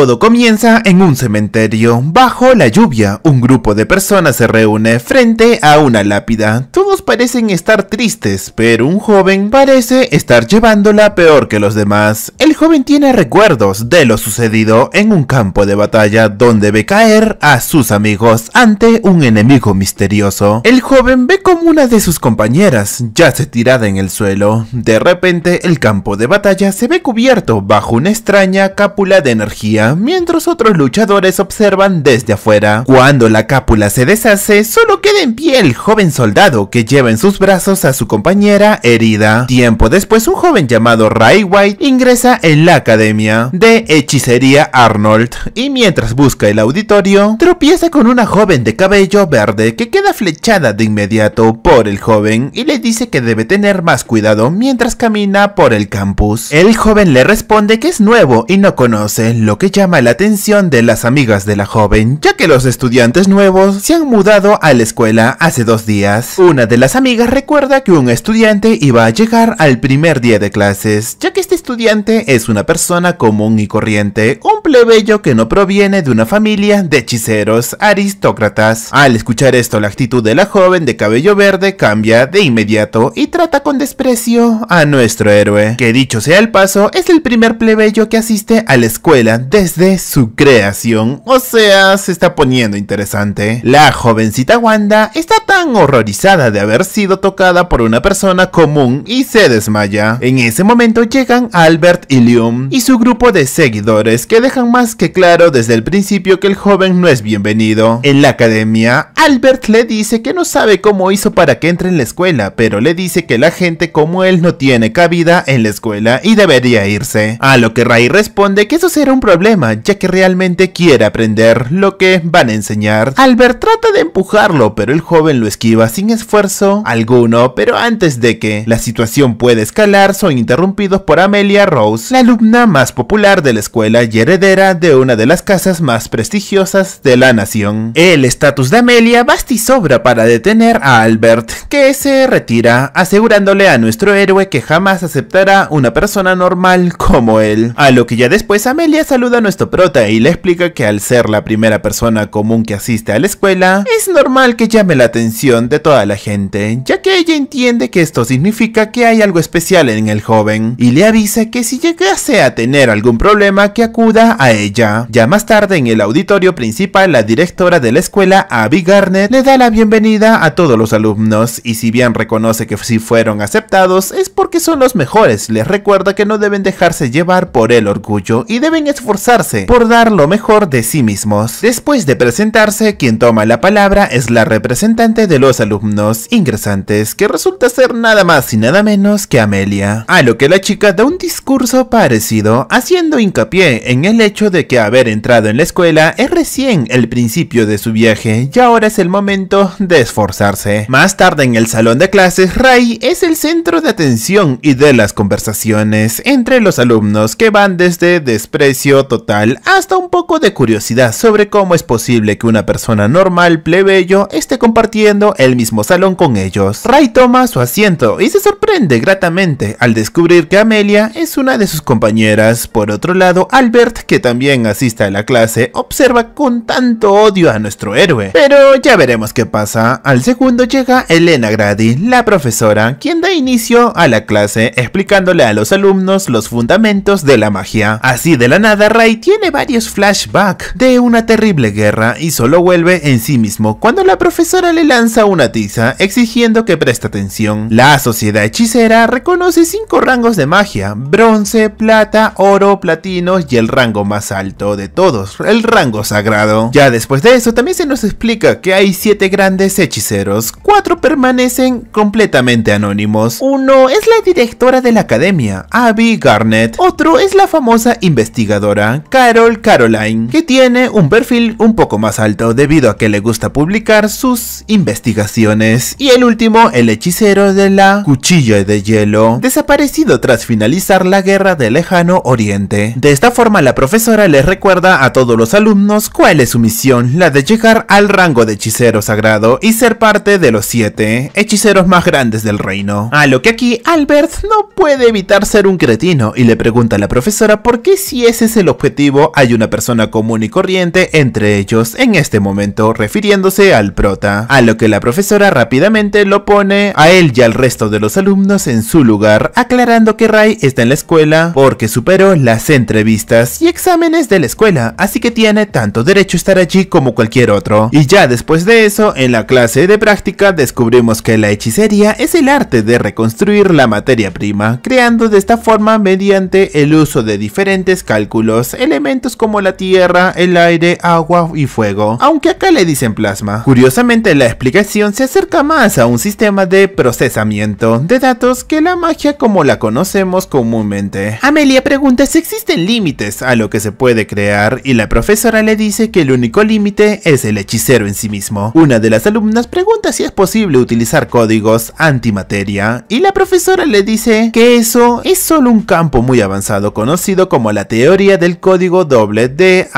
Todo comienza en un cementerio. Bajo la lluvia, un grupo de personas se reúne frente a una lápida. Todos parecen estar tristes, pero un joven parece estar llevándola peor que los demás. El joven tiene recuerdos de lo sucedido en un campo de batalla donde ve caer a sus amigos ante un enemigo misterioso. El joven ve como una de sus compañeras yace tirada en el suelo. De repente, el campo de batalla se ve cubierto bajo una extraña cápula de energía mientras otros luchadores observan desde afuera. Cuando la cápula se deshace, solo queda en pie el joven soldado que lleva en sus brazos a su compañera herida. Tiempo después, un joven llamado Ray White ingresa en la academia de hechicería Arnold y mientras busca el auditorio, tropieza con una joven de cabello verde que queda flechada de inmediato por el joven y le dice que debe tener más cuidado mientras camina por el campus. El joven le responde que es nuevo y no conoce lo que llama la atención de las amigas de la joven, ya que los estudiantes nuevos se han mudado a la escuela hace dos días. Una de las amigas recuerda que un estudiante iba a llegar al primer día de clases, ya que este estudiante es una persona común y corriente, un plebeyo que no proviene de una familia de hechiceros aristócratas. Al escuchar esto, la actitud de la joven de cabello verde cambia de inmediato y trata con desprecio a nuestro héroe, que dicho sea el paso, es el primer plebeyo que asiste a la escuela desde de su creación, o sea, se está poniendo interesante. La jovencita Wanda está tan horrorizada de haber sido tocada por una persona común y se desmaya. En ese momento llegan Albert y Liam y su grupo de seguidores que dejan más que claro desde el principio que el joven no es bienvenido. En la academia, Albert le dice que no sabe cómo hizo para que entre en la escuela, pero le dice que la gente como él no tiene cabida en la escuela y debería irse. A lo que Ray responde que eso será un problema ya que realmente quiere aprender lo que van a enseñar. Albert trata de empujarlo, pero el joven lo esquiva sin esfuerzo alguno, pero antes de que la situación pueda escalar, son interrumpidos por Amelia Rose, la alumna más popular de la escuela y heredera de una de las casas más prestigiosas de la nación. El estatus de Amelia basta y sobra para detener a Albert, que se retira, asegurándole a nuestro héroe que jamás aceptará una persona normal como él. A lo que ya después Amelia saluda a nuestro esto prota y le explica que al ser la primera persona común que asiste a la escuela, es normal que llame la atención de toda la gente, ya que ella entiende que esto significa que hay algo especial en el joven, y le avisa que si llegase a tener algún problema que acuda a ella. Ya más tarde en el auditorio principal, la directora de la escuela, Abby Garnett, le da la bienvenida a todos los alumnos, y si bien reconoce que si fueron aceptados es porque son los mejores, les recuerda que no deben dejarse llevar por el orgullo y deben esforzar por dar lo mejor de sí mismos. Después de presentarse, quien toma la palabra es la representante de los alumnos ingresantes, que resulta ser nada más y nada menos que Amelia. A lo que la chica da un discurso parecido, haciendo hincapié en el hecho de que haber entrado en la escuela es recién el principio de su viaje y ahora es el momento de esforzarse. Más tarde en el salón de clases, Ray es el centro de atención y de las conversaciones entre los alumnos que van desde desprecio total hasta un poco de curiosidad sobre cómo es posible que una persona normal, plebeyo, esté compartiendo el mismo salón con ellos. Ray toma su asiento y se sorprende gratamente al descubrir que Amelia es una de sus compañeras. Por otro lado, Albert, que también asiste a la clase, observa con tanto odio a nuestro héroe. Pero ya veremos qué pasa. Al segundo llega Elena Grady, la profesora, quien da inicio a la clase explicándole a los alumnos los fundamentos de la magia. Así de la nada, Ray tiene varios flashbacks de una terrible guerra y solo vuelve en sí mismo cuando la profesora le lanza una tiza exigiendo que preste atención. La sociedad hechicera reconoce cinco rangos de magia, bronce, plata, oro, platino y el rango más alto de todos, el rango sagrado. Ya después de eso también se nos explica que hay siete grandes hechiceros, cuatro permanecen completamente anónimos. Uno es la directora de la academia, Abby Garnett, otro es la famosa investigadora Carol Caroline, que tiene un perfil un poco más alto debido a que le gusta publicar sus investigaciones. Y el último, el hechicero de la cuchilla de hielo, desaparecido tras finalizar la guerra del lejano oriente. De esta forma la profesora les recuerda a todos los alumnos cuál es su misión, la de llegar al rango de hechicero sagrado y ser parte de los siete hechiceros más grandes del reino. A lo que aquí Albert no puede evitar ser un cretino y le pregunta a la profesora por qué si ese es el objetivo hay una persona común y corriente entre ellos, en este momento refiriéndose al prota, a lo que la profesora rápidamente lo pone a él y al resto de los alumnos en su lugar, aclarando que Ray está en la escuela porque superó las entrevistas y exámenes de la escuela, así que tiene tanto derecho a estar allí como cualquier otro. Y ya después de eso, en la clase de práctica descubrimos que la hechicería es el arte de reconstruir la materia prima, creando de esta forma mediante el uso de diferentes cálculos, elementos como la tierra, el aire, agua y fuego, aunque acá le dicen plasma. Curiosamente la explicación se acerca más a un sistema de procesamiento de datos que la magia como la conocemos comúnmente. Amelia pregunta si existen límites a lo que se puede crear y la profesora le dice que el único límite es el hechicero en sí mismo. Una de las alumnas pregunta si es posible utilizar códigos antimateria y la profesora le dice que eso es solo un campo muy avanzado conocido como la teoría del código código doble de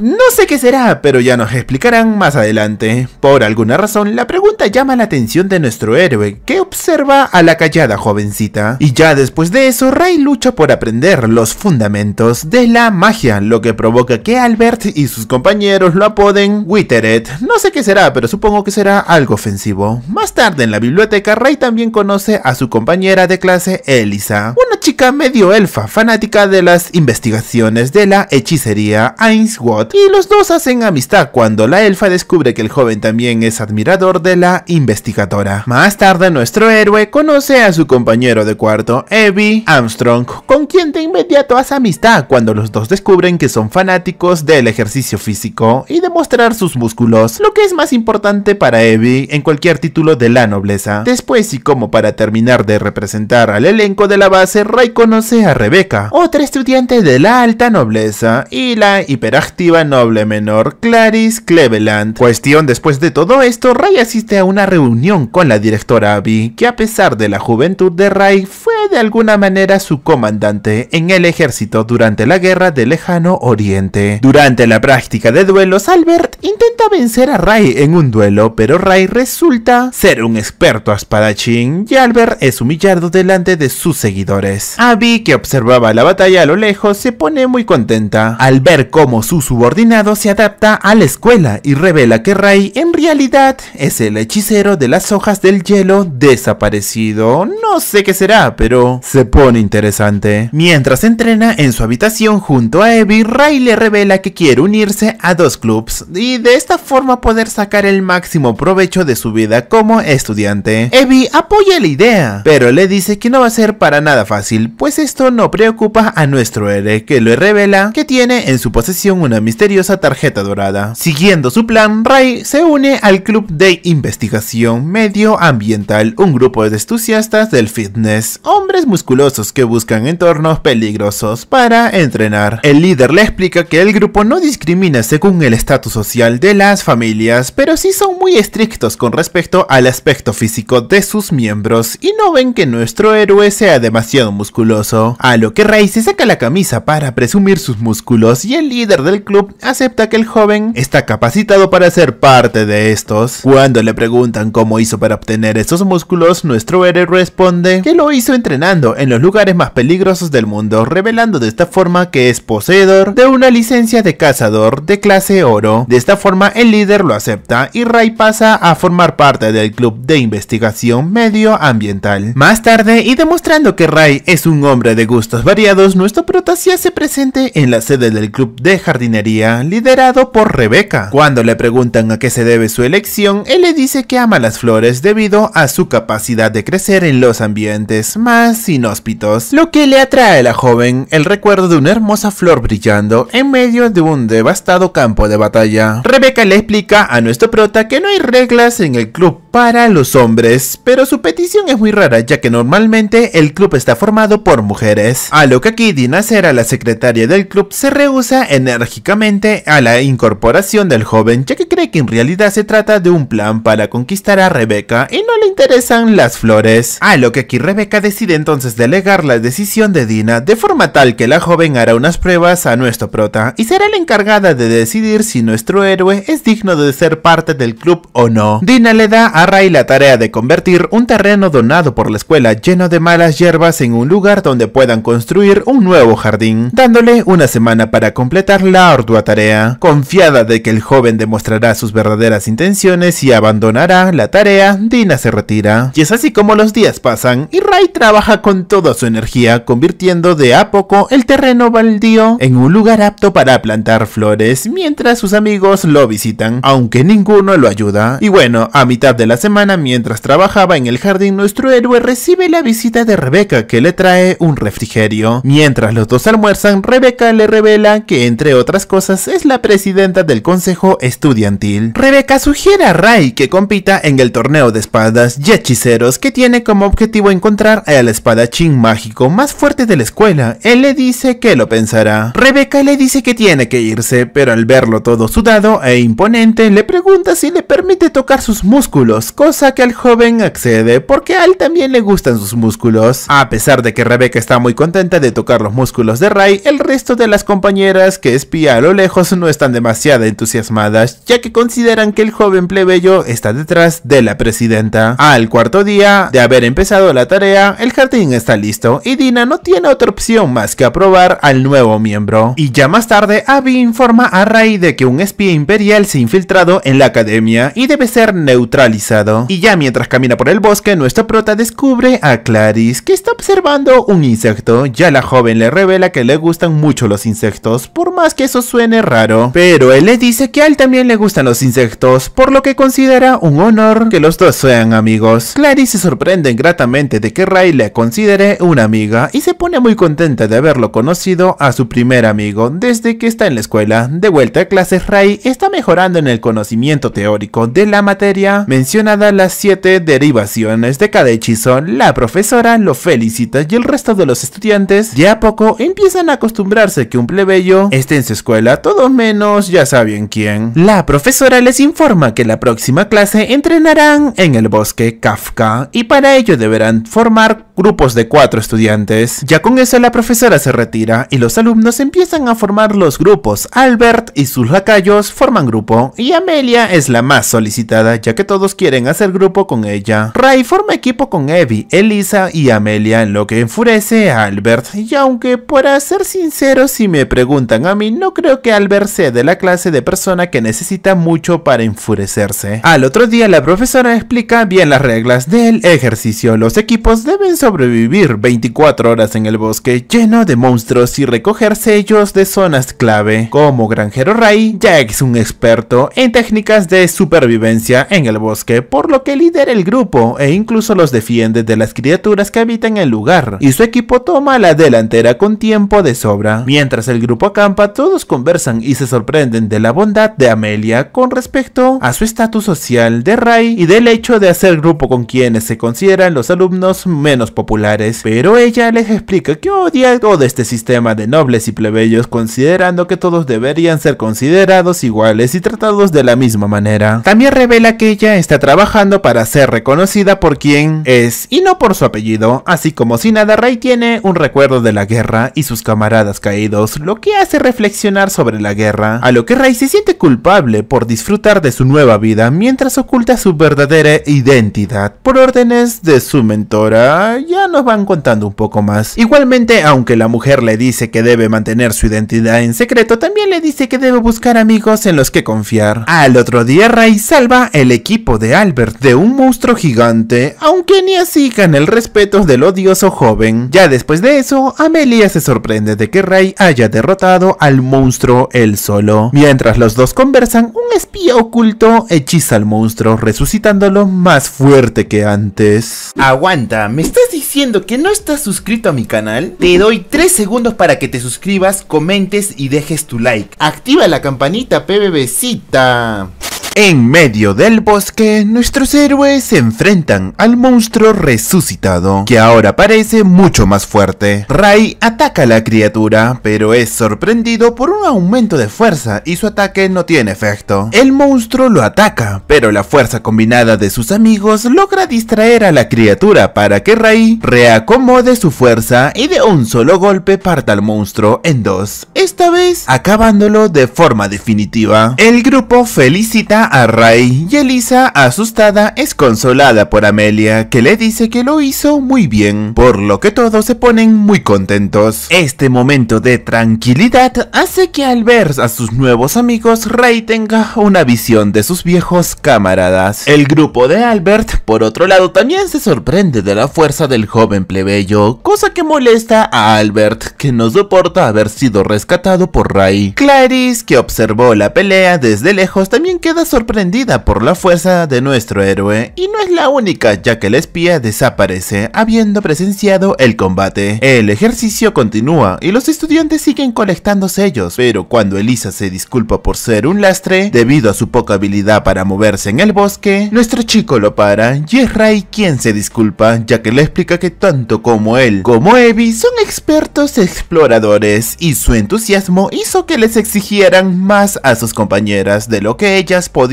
No sé qué será, pero ya nos explicarán más adelante. Por alguna razón, la pregunta llama la atención de nuestro héroe, que observa a la callada jovencita. Y ya después de eso, Ray lucha por aprender los fundamentos de la magia, lo que provoca que Albert y sus compañeros lo apoden Witteret. No sé qué será, pero supongo que será algo ofensivo. Más tarde en la biblioteca, Ray también conoce a su compañera de clase, Elisa, una chica medio elfa, fanática de las investigaciones de la hechicería Ainsworth y los dos hacen amistad cuando la elfa descubre que el joven también es admirador de la investigadora. Más tarde nuestro héroe conoce a su compañero de cuarto, Evie Armstrong, con quien de inmediato hace amistad cuando los dos descubren que son fanáticos del ejercicio físico y de mostrar sus músculos, lo que es más importante para Evie en cualquier título de la nobleza. Después y como para terminar de representar al elenco de la base, Ray conoce a Rebecca, otra estudiante de la alta nobleza y la hiperactiva noble menor Clarice Cleveland. Cuestión, después de todo esto, Ray asiste a una reunión con la directora Abby, que a pesar de la juventud de Ray, fue de alguna manera su comandante en el ejército durante la guerra del lejano oriente. Durante la práctica de duelos, Albert intenta vencer a Ray en un duelo, pero Ray resulta ser un experto espadachín y Albert es humillado delante de sus seguidores. Abby, que observaba la batalla a lo lejos, se pone muy contenta al ver cómo su subordinado se adapta a la escuela y revela que Ray en realidad es el hechicero de las hojas del hielo desaparecido. No sé qué será, pero se pone interesante. Mientras entrena en su habitación junto a Evie, Ray le revela que quiere unirse a dos clubs y de esta forma poder sacar el máximo provecho de su vida como estudiante. Evie apoya la idea, pero le dice que no va a ser para nada fácil, pues esto no preocupa a nuestro héroe, que le revela que tiene en su posesión una misteriosa tarjeta dorada. Siguiendo su plan, Ray se une al club de investigación medioambiental, un grupo de entusiastas del fitness hombres musculosos que buscan entornos peligrosos para entrenar. El líder le explica que el grupo no discrimina según el estatus social de las familias, pero sí son muy estrictos con respecto al aspecto físico de sus miembros y no ven que nuestro héroe sea demasiado musculoso. A lo que Ray se saca la camisa para presumir sus músculos y el líder del club acepta que el joven está capacitado para ser parte de estos. Cuando le preguntan cómo hizo para obtener esos músculos, nuestro héroe responde que lo hizo en entrenando en los lugares más peligrosos del mundo, revelando de esta forma que es poseedor de una licencia de cazador de clase oro. De esta forma el líder lo acepta y Ray pasa a formar parte del club de investigación medioambiental. Más tarde y demostrando que Ray es un hombre de gustos variados, nuestro prota se hace presente en la sede del club de jardinería liderado por Rebeca, Cuando le preguntan a qué se debe su elección, él le dice que ama las flores debido a su capacidad de crecer en los ambientes más sin inhóspitos, lo que le atrae a la joven el recuerdo de una hermosa flor brillando en medio de un devastado campo de batalla. Rebeca le explica a nuestro prota que no hay reglas en el club para los hombres, pero su petición es muy rara ya que normalmente el club está formado por mujeres, a lo que aquí será la secretaria del club, se rehúsa enérgicamente a la incorporación del joven ya que cree que en realidad se trata de un plan para conquistar a Rebeca y no le interesan las flores, a lo que aquí Rebeca decide entonces delegar la decisión de Dina de forma tal que la joven hará unas pruebas a nuestro prota y será la encargada de decidir si nuestro héroe es digno de ser parte del club o no. Dina le da a Ray la tarea de convertir un terreno donado por la escuela lleno de malas hierbas en un lugar donde puedan construir un nuevo jardín, dándole una semana para completar la ardua tarea. Confiada de que el joven demostrará sus verdaderas intenciones y abandonará la tarea, Dina se retira. Y es así como los días pasan y Ray trabaja trabaja con toda su energía, convirtiendo de a poco el terreno baldío en un lugar apto para plantar flores, mientras sus amigos lo visitan, aunque ninguno lo ayuda. Y bueno, a mitad de la semana, mientras trabajaba en el jardín, nuestro héroe recibe la visita de Rebeca, que le trae un refrigerio. Mientras los dos almuerzan, Rebeca le revela que, entre otras cosas, es la presidenta del consejo estudiantil. Rebeca sugiere a Ray que compita en el torneo de espadas y hechiceros, que tiene como objetivo encontrar a al espadachín mágico más fuerte de la escuela, él le dice que lo pensará. Rebeca le dice que tiene que irse, pero al verlo todo sudado e imponente, le pregunta si le permite tocar sus músculos, cosa que al joven accede porque a él también le gustan sus músculos. A pesar de que Rebeca está muy contenta de tocar los músculos de Ray, el resto de las compañeras que espía a lo lejos no están demasiado entusiasmadas, ya que consideran que el joven plebeyo está detrás de la presidenta. Al cuarto día de haber empezado la tarea, el jardín está listo y Dina no tiene otra opción más que aprobar al nuevo miembro. Y ya más tarde, Abby informa a Ray de que un espía imperial se ha infiltrado en la academia y debe ser neutralizado. Y ya mientras camina por el bosque, nuestra prota descubre a Clarice, que está observando un insecto. Ya la joven le revela que le gustan mucho los insectos, por más que eso suene raro. Pero él le dice que a él también le gustan los insectos, por lo que considera un honor que los dos sean amigos. Clarice se sorprende gratamente de que Ray le considere una amiga y se pone muy contenta de haberlo conocido a su primer amigo desde que está en la escuela. De vuelta a clases, Ray está mejorando en el conocimiento teórico de la materia mencionada las siete derivaciones de cada hechizo. La profesora lo felicita y el resto de los estudiantes ya a poco empiezan a acostumbrarse que un plebeyo esté en su escuela, todo menos ya saben quién. La profesora les informa que la próxima clase entrenarán en el bosque Kafka y para ello deberán formar grupos de cuatro estudiantes. Ya con eso la profesora se retira y los alumnos empiezan a formar los grupos. Albert y sus lacayos forman grupo y Amelia es la más solicitada ya que todos quieren hacer grupo con ella. Ray forma equipo con Evie, Elisa y Amelia en lo que enfurece a Albert y aunque para ser sincero si me preguntan a mí no creo que Albert sea de la clase de persona que necesita mucho para enfurecerse. Al otro día la profesora explica bien las reglas del ejercicio. Los equipos deben sobrevivir 24 horas en el bosque lleno de monstruos y recoger sellos de zonas clave. Como granjero Ray, Jack es un experto en técnicas de supervivencia en el bosque, por lo que lidera el grupo e incluso los defiende de las criaturas que habitan el lugar, y su equipo toma la delantera con tiempo de sobra. Mientras el grupo acampa, todos conversan y se sorprenden de la bondad de Amelia con respecto a su estatus social de Ray y del hecho de hacer grupo con quienes se consideran los alumnos menos populares, pero ella les explica que odia todo este sistema de nobles y plebeyos considerando que todos deberían ser considerados iguales y tratados de la misma manera. También revela que ella está trabajando para ser reconocida por quien es y no por su apellido, así como si nada Ray tiene un recuerdo de la guerra y sus camaradas caídos, lo que hace reflexionar sobre la guerra, a lo que Ray se siente culpable por disfrutar de su nueva vida mientras oculta su verdadera identidad por órdenes de su mentora ya nos van contando un poco más. Igualmente, aunque la mujer le dice que debe mantener su identidad en secreto, también le dice que debe buscar amigos en los que confiar. Al otro día, Ray salva el equipo de Albert de un monstruo gigante, aunque ni así gana el respeto del odioso joven. Ya después de eso, Amelia se sorprende de que Ray haya derrotado al monstruo él solo. Mientras los dos conversan, un espía oculto hechiza al monstruo, resucitándolo más fuerte que antes. Aguanta, ¿me estás diciendo que no estás suscrito a mi canal, te doy 3 segundos para que te suscribas, comentes y dejes tu like. Activa la campanita, pbbcita. En medio del bosque, nuestros héroes se enfrentan al monstruo resucitado, que ahora parece mucho más fuerte. Ray ataca a la criatura, pero es sorprendido por un aumento de fuerza y su ataque no tiene efecto. El monstruo lo ataca, pero la fuerza combinada de sus amigos logra distraer a la criatura para que Ray reacomode su fuerza y de un solo golpe parta al monstruo en dos, esta vez acabándolo de forma definitiva. El grupo felicita a Ray y Elisa, asustada, es consolada por Amelia, que le dice que lo hizo muy bien, por lo que todos se ponen muy contentos. Este momento de tranquilidad hace que al ver a sus nuevos amigos, Ray tenga una visión de sus viejos camaradas. El grupo de Albert, por otro lado, también se sorprende de la fuerza del joven plebeyo, cosa que molesta a Albert, que no soporta haber sido rescatado por Ray. Clarice, que observó la pelea desde lejos, también queda sorprendida por la fuerza de nuestro héroe y no es la única ya que el espía desaparece habiendo presenciado el combate. El ejercicio continúa y los estudiantes siguen colectando sellos, pero cuando Elisa se disculpa por ser un lastre debido a su poca habilidad para moverse en el bosque, nuestro chico lo para y es Ray quien se disculpa ya que le explica que tanto como él como Evi son expertos exploradores y su entusiasmo hizo que les exigieran más a sus compañeras de lo que ellas podían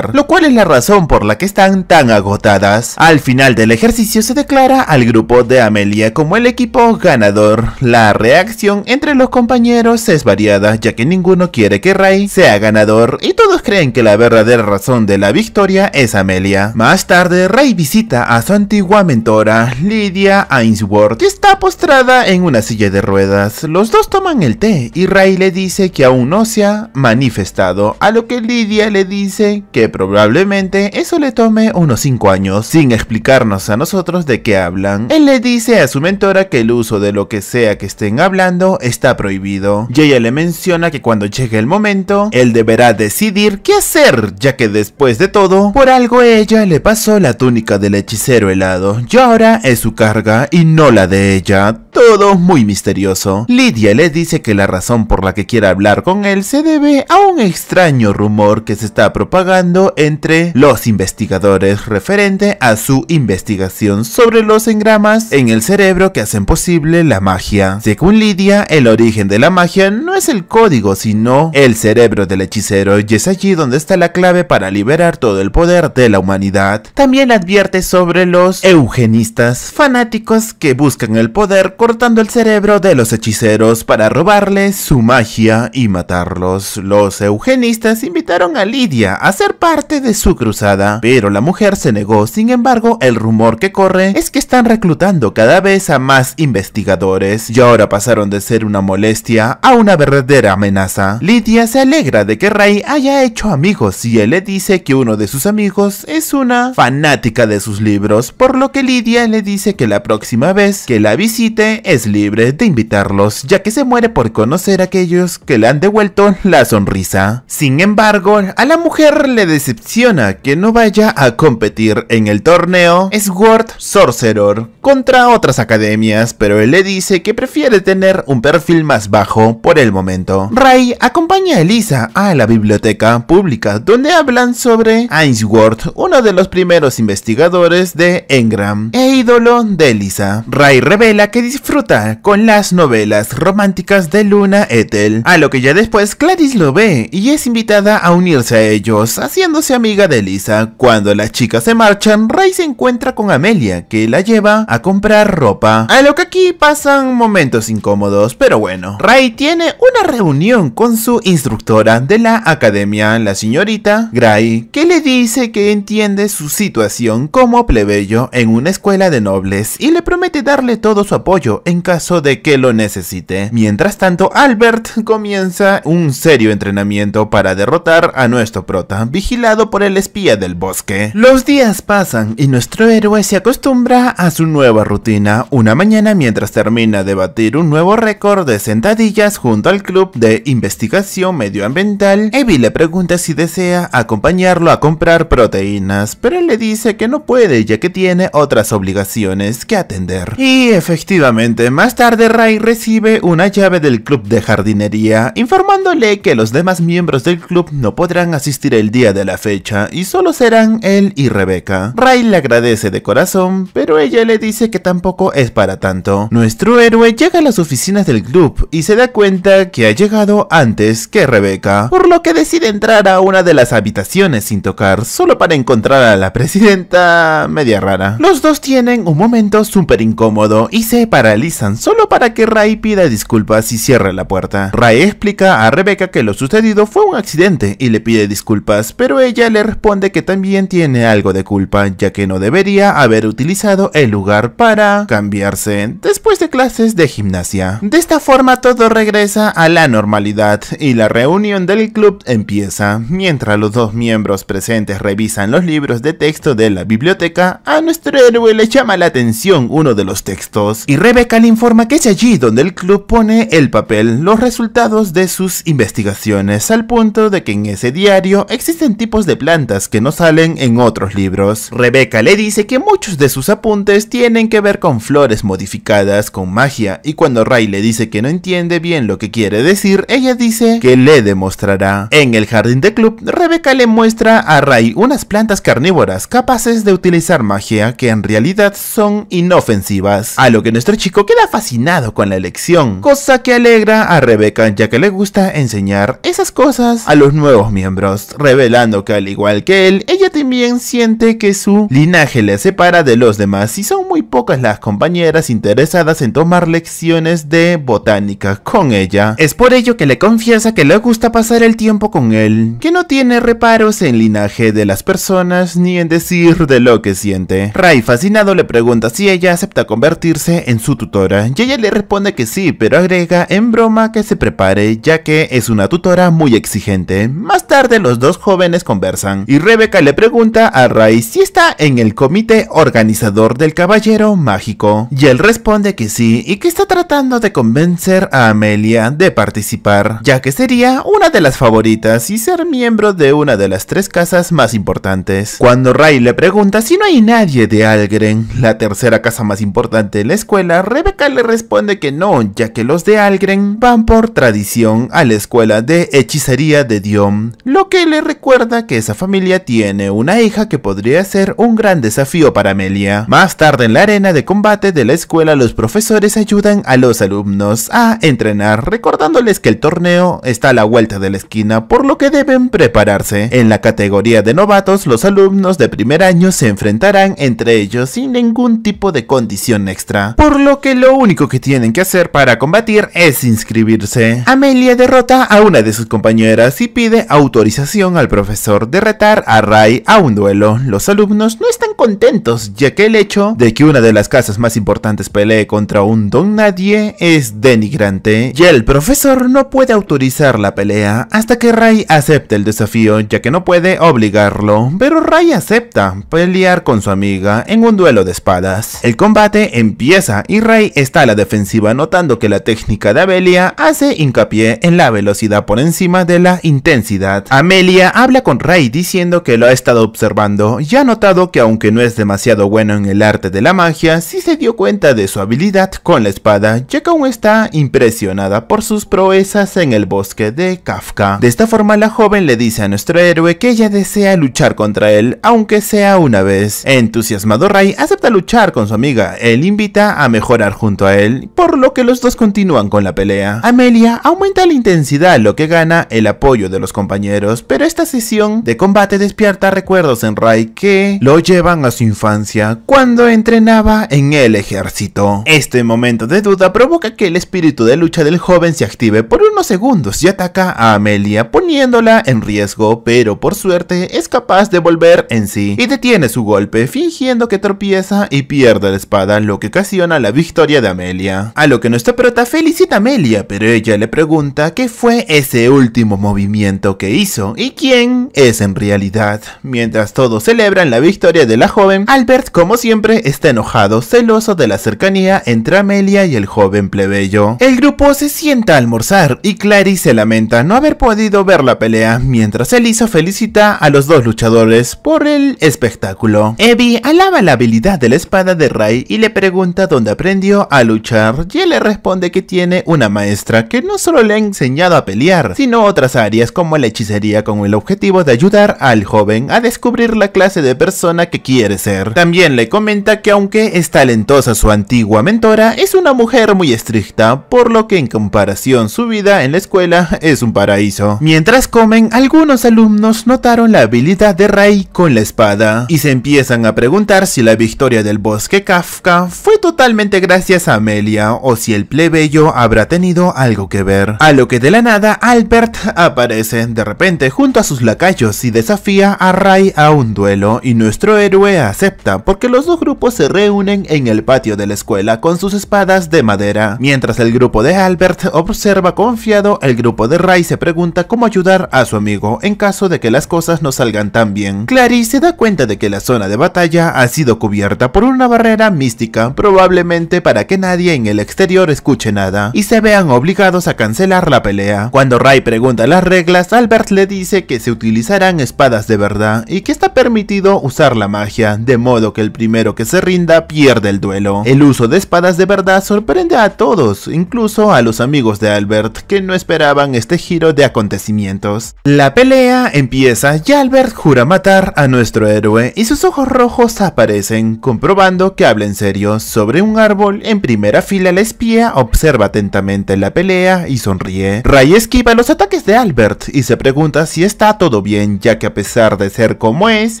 lo cual es la razón por la que están tan agotadas. Al final del ejercicio se declara al grupo de Amelia como el equipo ganador. La reacción entre los compañeros es variada, ya que ninguno quiere que Ray sea ganador y todos creen que la verdadera razón de la victoria es Amelia. Más tarde, Ray visita a su antigua mentora, Lydia Ainsworth, que está postrada en una silla de ruedas. Los dos toman el té y Ray le dice que aún no se ha manifestado, a lo que Lydia le dice que probablemente eso le tome unos 5 años, sin explicarnos a nosotros de qué hablan. Él le dice a su mentora que el uso de lo que sea que estén hablando está prohibido, y ella le menciona que cuando llegue el momento, él deberá decidir qué hacer, ya que después de todo, por algo ella le pasó la túnica del hechicero helado, y ahora es su carga y no la de ella. Todo muy misterioso. Lidia le dice que la razón por la que quiere hablar con él se debe a un extraño rumor que se está proponiendo propagando entre los investigadores referente a su investigación sobre los engramas en el cerebro que hacen posible la magia. Según Lidia, el origen de la magia no es el código, sino el cerebro del hechicero y es allí donde está la clave para liberar todo el poder de la humanidad. También advierte sobre los eugenistas, fanáticos que buscan el poder cortando el cerebro de los hechiceros para robarles su magia y matarlos. Los eugenistas invitaron a Lidia a ser parte de su cruzada, pero la mujer se negó. Sin embargo, el rumor que corre es que están reclutando cada vez a más investigadores y ahora pasaron de ser una molestia a una verdadera amenaza. Lidia se alegra de que Ray haya hecho amigos y él le dice que uno de sus amigos es una fanática de sus libros, por lo que Lidia le dice que la próxima vez que la visite es libre de invitarlos, ya que se muere por conocer a aquellos que le han devuelto la sonrisa. Sin embargo, a la mujer le decepciona que no vaya a competir en el torneo es Sorcerer contra otras academias, pero él le dice que prefiere tener un perfil más bajo por el momento. Ray acompaña a Elisa a la biblioteca pública donde hablan sobre Ainsworth, uno de los primeros investigadores de Engram e ídolo de Elisa. Ray revela que disfruta con las novelas románticas de Luna Ethel, a lo que ya después Claris lo ve y es invitada a unirse a ellos haciéndose amiga de Lisa. Cuando las chicas se marchan, Ray se encuentra con Amelia, que la lleva a comprar ropa. A lo que aquí pasan momentos incómodos, pero bueno. Ray tiene una reunión con su instructora de la academia, la señorita Gray, que le dice que entiende su situación como plebeyo en una escuela de nobles y le promete darle todo su apoyo en caso de que lo necesite. Mientras tanto, Albert comienza un serio entrenamiento para derrotar a nuestro vigilado por el espía del bosque. Los días pasan y nuestro héroe se acostumbra a su nueva rutina. Una mañana mientras termina de batir un nuevo récord de sentadillas junto al club de investigación medioambiental, Evie le pregunta si desea acompañarlo a comprar proteínas, pero él le dice que no puede ya que tiene otras obligaciones que atender. Y efectivamente, más tarde Ray recibe una llave del club de jardinería, informándole que los demás miembros del club no podrán asistir el día de la fecha y solo serán él y Rebeca. Ray le agradece de corazón, pero ella le dice que tampoco es para tanto. Nuestro héroe llega a las oficinas del club y se da cuenta que ha llegado antes que Rebeca, por lo que decide entrar a una de las habitaciones sin tocar, solo para encontrar a la presidenta media rara. Los dos tienen un momento súper incómodo y se paralizan solo para que Ray pida disculpas y cierre la puerta. Ray explica a Rebeca que lo sucedido fue un accidente y le pide disculpas pero ella le responde que también tiene algo de culpa, ya que no debería haber utilizado el lugar para cambiarse después de clases de gimnasia. De esta forma todo regresa a la normalidad y la reunión del club empieza. Mientras los dos miembros presentes revisan los libros de texto de la biblioteca, a nuestro héroe le llama la atención uno de los textos y Rebeca le informa que es allí donde el club pone el papel los resultados de sus investigaciones al punto de que en ese diario existen tipos de plantas que no salen en otros libros. Rebeca le dice que muchos de sus apuntes tienen que ver con flores modificadas, con magia, y cuando Ray le dice que no entiende bien lo que quiere decir, ella dice que le demostrará. En el jardín de club, Rebeca le muestra a Ray unas plantas carnívoras capaces de utilizar magia que en realidad son inofensivas, a lo que nuestro chico queda fascinado con la elección, cosa que alegra a Rebeca ya que le gusta enseñar esas cosas a los nuevos miembros revelando que al igual que él, ella también siente que su linaje le separa de los demás y son muy pocas las compañeras interesadas en tomar lecciones de botánica con ella. Es por ello que le confiesa que le gusta pasar el tiempo con él, que no tiene reparos en linaje de las personas ni en decir de lo que siente. Ray fascinado le pregunta si ella acepta convertirse en su tutora y ella le responde que sí, pero agrega en broma que se prepare ya que es una tutora muy exigente. Más tarde los dos jóvenes conversan y Rebeca le pregunta a Ray si está en el comité organizador del Caballero Mágico y él responde que sí y que está tratando de convencer a Amelia de participar, ya que sería una de las favoritas y ser miembro de una de las tres casas más importantes. Cuando Ray le pregunta si no hay nadie de Algren, la tercera casa más importante de la escuela, Rebeca le responde que no, ya que los de Algren van por tradición a la escuela de hechicería de Dion, lo que le recuerda que esa familia tiene una hija que podría ser un gran desafío para Amelia. Más tarde en la arena de combate de la escuela los profesores ayudan a los alumnos a entrenar recordándoles que el torneo está a la vuelta de la esquina por lo que deben prepararse. En la categoría de novatos los alumnos de primer año se enfrentarán entre ellos sin ningún tipo de condición extra, por lo que lo único que tienen que hacer para combatir es inscribirse. Amelia derrota a una de sus compañeras y pide autorización al profesor de retar a Ray a un duelo. Los alumnos no están contentos, ya que el hecho de que una de las casas más importantes pelee contra un don nadie es denigrante, y el profesor no puede autorizar la pelea hasta que Ray acepte el desafío, ya que no puede obligarlo, pero Ray acepta pelear con su amiga en un duelo de espadas. El combate empieza y Ray está a la defensiva notando que la técnica de Abelia hace hincapié en la velocidad por encima de la intensidad. Amelia Amelia habla con Ray diciendo que lo ha estado observando y ha notado que aunque no es demasiado bueno en el arte de la magia, sí se dio cuenta de su habilidad con la espada, ya que aún está impresionada por sus proezas en el bosque de Kafka. De esta forma la joven le dice a nuestro héroe que ella desea luchar contra él, aunque sea una vez. Entusiasmado Ray acepta luchar con su amiga, él invita a mejorar junto a él, por lo que los dos continúan con la pelea. Amelia aumenta la intensidad, lo que gana el apoyo de los compañeros, pero esta sesión de combate despierta recuerdos en Ray que lo llevan a su infancia cuando entrenaba en el ejército. Este momento de duda provoca que el espíritu de lucha del joven se active por unos segundos y ataca a Amelia poniéndola en riesgo, pero por suerte es capaz de volver en sí y detiene su golpe fingiendo que tropieza y pierde la espada, lo que ocasiona la victoria de Amelia. A lo que nuestra prota felicita a Amelia, pero ella le pregunta qué fue ese último movimiento que hizo quién es en realidad? Mientras todos celebran la victoria de la joven, Albert, como siempre, está enojado, celoso de la cercanía entre Amelia y el joven plebeyo. El grupo se sienta a almorzar y Clary se lamenta no haber podido ver la pelea, mientras Elisa felicita a los dos luchadores por el espectáculo. Evie alaba la habilidad de la espada de Ray y le pregunta dónde aprendió a luchar, y él le responde que tiene una maestra que no solo le ha enseñado a pelear, sino otras áreas como la hechicería con el objetivo de ayudar al joven a descubrir la clase de persona que quiere ser. También le comenta que aunque es talentosa su antigua mentora, es una mujer muy estricta, por lo que en comparación su vida en la escuela es un paraíso. Mientras comen, algunos alumnos notaron la habilidad de Ray con la espada, y se empiezan a preguntar si la victoria del bosque Kafka fue totalmente gracias a Amelia, o si el plebeyo habrá tenido algo que ver. A lo que de la nada Albert aparece de repente junto junto a sus lacayos y desafía a Ray a un duelo y nuestro héroe acepta porque los dos grupos se reúnen en el patio de la escuela con sus espadas de madera. Mientras el grupo de Albert observa confiado, el grupo de Ray se pregunta cómo ayudar a su amigo en caso de que las cosas no salgan tan bien. Clary se da cuenta de que la zona de batalla ha sido cubierta por una barrera mística, probablemente para que nadie en el exterior escuche nada y se vean obligados a cancelar la pelea. Cuando Rai pregunta las reglas, Albert le dice que se utilizarán espadas de verdad y que está permitido usar la magia, de modo que el primero que se rinda pierde el duelo. El uso de espadas de verdad sorprende a todos, incluso a los amigos de Albert, que no esperaban este giro de acontecimientos. La pelea empieza y Albert jura matar a nuestro héroe y sus ojos rojos aparecen, comprobando que habla en serio. Sobre un árbol, en primera fila la espía observa atentamente la pelea y sonríe. Ray esquiva los ataques de Albert y se pregunta si si está todo bien, ya que a pesar de ser como es,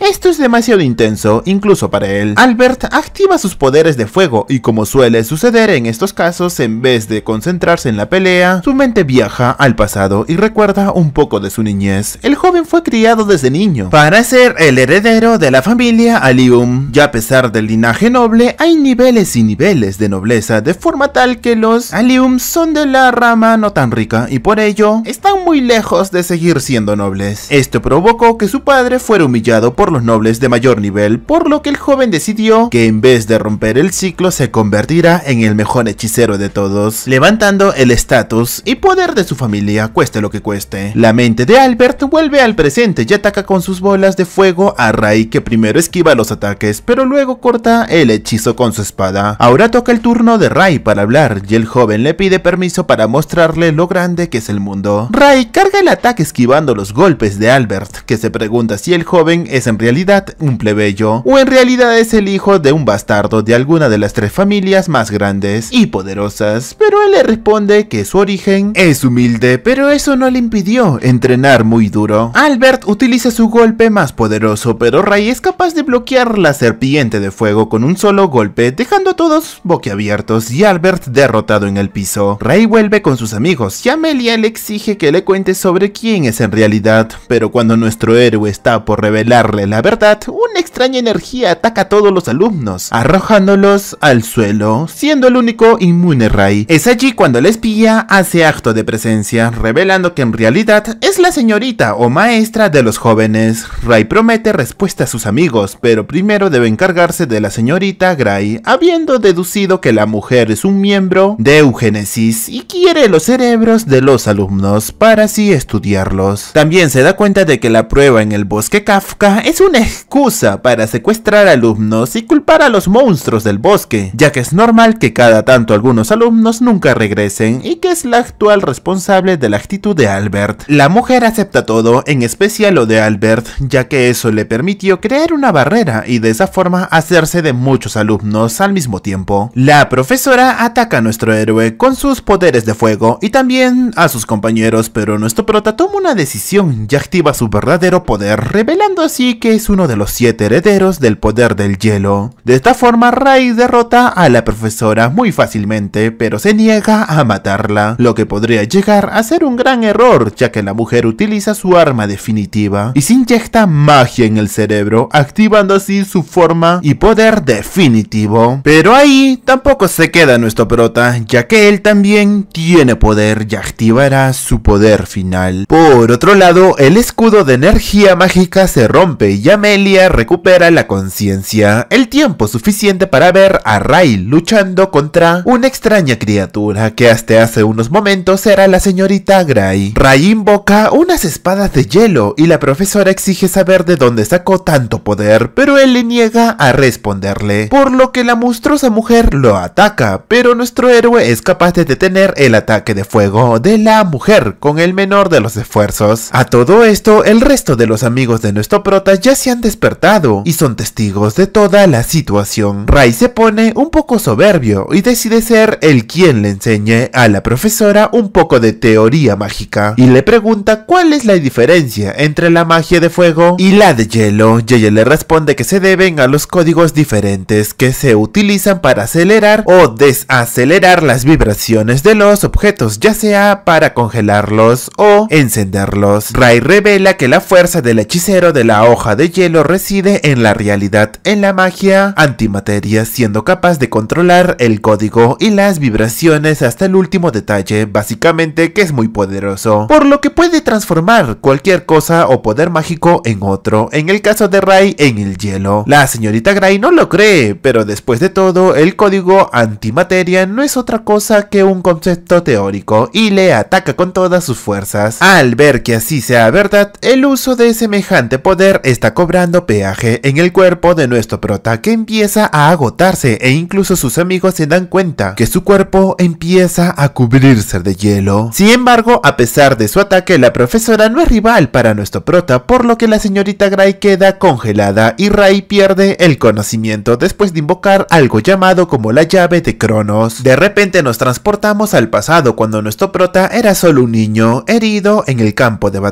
esto es demasiado intenso, incluso para él. Albert activa sus poderes de fuego y como suele suceder en estos casos, en vez de concentrarse en la pelea, su mente viaja al pasado y recuerda un poco de su niñez. El joven fue criado desde niño para ser el heredero de la familia Alium, ya a pesar del linaje noble, hay niveles y niveles de nobleza de forma tal que los Alium son de la rama no tan rica y por ello están muy lejos de seguir siendo nobles. Esto provocó que su padre fuera humillado por los nobles de mayor nivel, por lo que el joven decidió que en vez de romper el ciclo se convertirá en el mejor hechicero de todos, levantando el estatus y poder de su familia, cueste lo que cueste. La mente de Albert vuelve al presente y ataca con sus bolas de fuego a Ray que primero esquiva los ataques, pero luego corta el hechizo con su espada. Ahora toca el turno de Ray para hablar y el joven le pide permiso para mostrarle lo grande que es el mundo. Ray carga el ataque esquivando los golpes de Albert, que se pregunta si el joven es en realidad un plebeyo o en realidad es el hijo de un bastardo de alguna de las tres familias más grandes y poderosas, pero él le responde que su origen es humilde, pero eso no le impidió entrenar muy duro. Albert utiliza su golpe más poderoso, pero Ray es capaz de bloquear la serpiente de fuego con un solo golpe, dejando a todos boquiabiertos y Albert derrotado en el piso. Ray vuelve con sus amigos y Amelia le exige que le cuente sobre quién es en realidad pero cuando nuestro héroe está por revelarle la verdad, una extraña energía ataca a todos los alumnos, arrojándolos al suelo, siendo el único inmune Ray. Es allí cuando la espía hace acto de presencia, revelando que en realidad es la señorita o maestra de los jóvenes. Ray promete respuesta a sus amigos, pero primero debe encargarse de la señorita Gray, habiendo deducido que la mujer es un miembro de eugenesis y quiere los cerebros de los alumnos para así estudiarlos. También se da cuenta de que la prueba en el bosque Kafka es una excusa para secuestrar alumnos y culpar a los monstruos del bosque, ya que es normal que cada tanto algunos alumnos nunca regresen y que es la actual responsable de la actitud de Albert. La mujer acepta todo, en especial lo de Albert, ya que eso le permitió crear una barrera y de esa forma hacerse de muchos alumnos al mismo tiempo. La profesora ataca a nuestro héroe con sus poderes de fuego y también a sus compañeros, pero nuestro prota toma una decisión y activa su verdadero poder, revelando así que es uno de los siete herederos del poder del hielo. De esta forma, Ray derrota a la profesora muy fácilmente, pero se niega a matarla, lo que podría llegar a ser un gran error, ya que la mujer utiliza su arma definitiva y se inyecta magia en el cerebro, activando así su forma y poder definitivo. Pero ahí tampoco se queda nuestro prota, ya que él también tiene poder y activará su poder final. Por otro lado, el escudo de energía mágica se rompe y Amelia recupera la conciencia, el tiempo suficiente para ver a Ray luchando contra una extraña criatura que hasta hace unos momentos era la señorita Gray. Ray invoca unas espadas de hielo y la profesora exige saber de dónde sacó tanto poder, pero él le niega a responderle, por lo que la monstruosa mujer lo ataca, pero nuestro héroe es capaz de detener el ataque de fuego de la mujer con el menor de los esfuerzos todo esto, el resto de los amigos de nuestro prota ya se han despertado y son testigos de toda la situación. Ray se pone un poco soberbio y decide ser el quien le enseñe a la profesora un poco de teoría mágica y le pregunta cuál es la diferencia entre la magia de fuego y la de hielo y le responde que se deben a los códigos diferentes que se utilizan para acelerar o desacelerar las vibraciones de los objetos ya sea para congelarlos o encenderlos. Ray revela que la fuerza del hechicero de la hoja de hielo reside en la realidad, en la magia antimateria, siendo capaz de controlar el código y las vibraciones hasta el último detalle, básicamente que es muy poderoso, por lo que puede transformar cualquier cosa o poder mágico en otro, en el caso de Ray en el hielo. La señorita Gray no lo cree, pero después de todo, el código antimateria no es otra cosa que un concepto teórico y le ataca con todas sus fuerzas. Al ver que así sea verdad, el uso de semejante poder está cobrando peaje en el cuerpo de nuestro prota que empieza a agotarse e incluso sus amigos se dan cuenta que su cuerpo empieza a cubrirse de hielo. Sin embargo, a pesar de su ataque, la profesora no es rival para nuestro prota, por lo que la señorita Gray queda congelada y Ray pierde el conocimiento después de invocar algo llamado como la llave de Cronos. De repente nos transportamos al pasado cuando nuestro prota era solo un niño herido en el campo de batalla